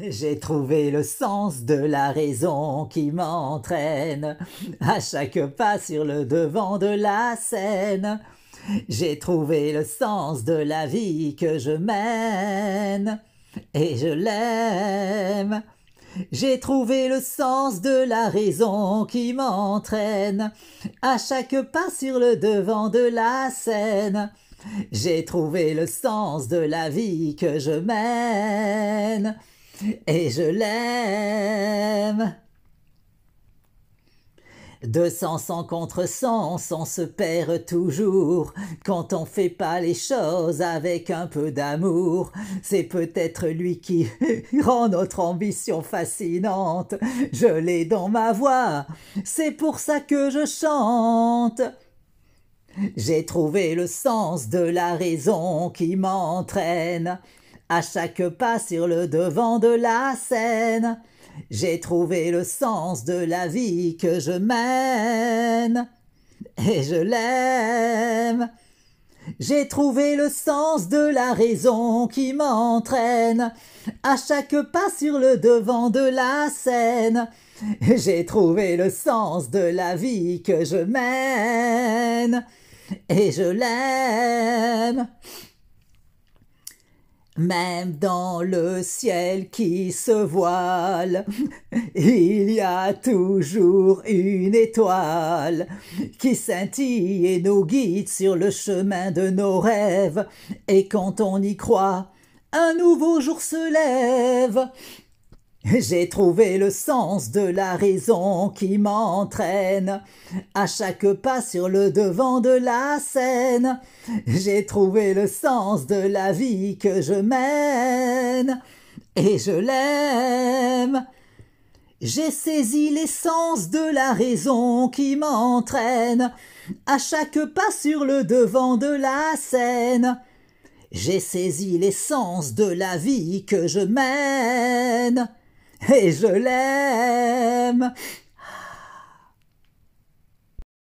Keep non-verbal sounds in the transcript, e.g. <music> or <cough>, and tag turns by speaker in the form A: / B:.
A: J'ai trouvé le sens de la raison qui m'entraîne à chaque pas sur le devant de la scène. J'ai trouvé le sens de la vie que je mène et je l'aime. J'ai trouvé le sens de la raison qui m'entraîne à chaque pas sur le devant de la scène. J'ai trouvé le sens de la vie que je mène et je l'aime. sens en contre sens on se perd toujours. Quand on fait pas les choses avec un peu d'amour, c'est peut-être lui qui <laughs> rend notre ambition fascinante. Je l'ai dans ma voix, c'est pour ça que je chante. J'ai trouvé le sens de la raison qui m'entraîne. À chaque pas sur le devant de la scène, j'ai trouvé le sens de la vie que je mène. Et je l'aime. J'ai trouvé le sens de la raison qui m'entraîne. À chaque pas sur le devant de la scène, j'ai trouvé le sens de la vie que je mène. Et je l'aime. Même dans le ciel qui se voile, il y a toujours une étoile qui scintille et nous guide sur le chemin de nos rêves. Et quand on y croit, un nouveau jour se lève. J'ai trouvé le sens de la raison qui m'entraîne à chaque pas sur le devant de la scène. J'ai trouvé le sens de la vie que je mène et je l'aime. J'ai saisi l'essence de la raison qui m'entraîne à chaque pas sur le devant de la scène. J'ai saisi l'essence de la vie que je mène et je l'aime.